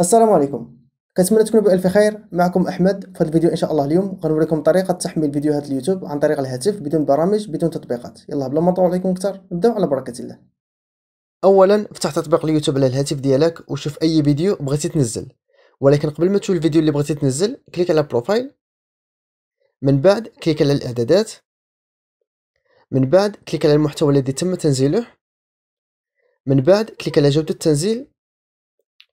السلام عليكم كنتمنى تكونوا بألف خير معكم أحمد في هذا الفيديو إن شاء الله اليوم غنوريكم طريقة تحميل فيديوهات اليوتيوب عن طريق الهاتف بدون برامج بدون تطبيقات يلا بلا ما نطول عليكم أكثر نبداو على بركة الله أولا افتح تطبيق اليوتيوب على الهاتف ديالك وشوف أي فيديو بغيتي تنزل ولكن قبل ما تشوف الفيديو اللي بغيتي تنزل كليك على بروفايل من بعد كليك على الإعدادات من بعد كليك على المحتوى الذي تم تنزيله من بعد كليك على جودة التنزيل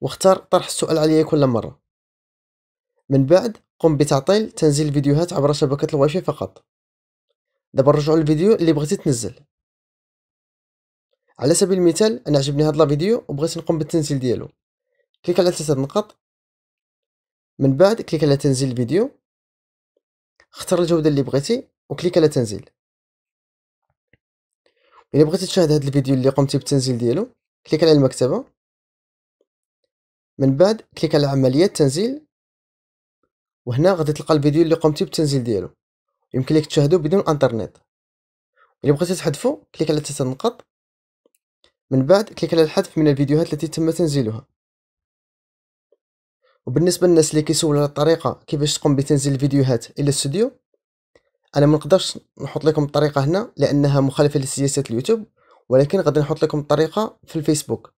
واختار طرح السؤال عليا كل مرة من بعد قم بتعطيل تنزيل الفيديوهات عبر شبكة الواي فاي فقط دابا نرجعو للفيديو اللي بغيتي تنزل على سبيل المثال انا عجبني هاد لا فيديو وبغيت نقوم بالتنزيل ديالو كليك على ثلاثه نقط من بعد كليك على تنزيل الفيديو اختار الجوده اللي بغيتي وكليك على تنزيل الا بغيتي تشاهد هاد الفيديو اللي قمتي بالتنزيل ديالو كليك على المكتبه من بعد كليك على عملية تنزيل وهنا غادي تلقى الفيديو اللي قمتي بالتنزيل ديالو يمكن لك تشاهدو بدون انترنت الا بغيتي تحذفو كليك على ثلاثة نقط من بعد كليك على الحذف من الفيديوهات التي تم تنزيلها وبالنسبه للناس اللي كيسولوا على الطريقه كيفاش تقوم بتنزيل الفيديوهات الى الاستوديو انا ما نقدرش نحط لكم الطريقه هنا لانها مخالفه لسياسات اليوتيوب ولكن غادي نحط لكم الطريقه في الفيسبوك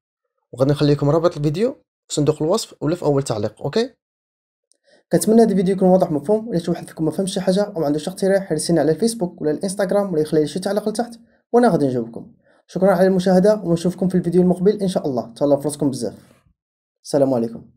وغادي نخلي لكم رابط الفيديو في صندوق الوصف ولا في اول تعليق اوكي كنتمنى هذا الفيديو يكون واضح ومفهوم الا شي واحد فيكم ما فهمش شي حاجه او عنده شي اقتراح يرسلنا على الفيسبوك ولا الانستغرام ولا يخلي لي شي تعليق لتحت وانا غادي نجاوبكم شكرا على المشاهده ونشوفكم في الفيديو المقبل ان شاء الله تهلاو فراسكم بزاف السلام عليكم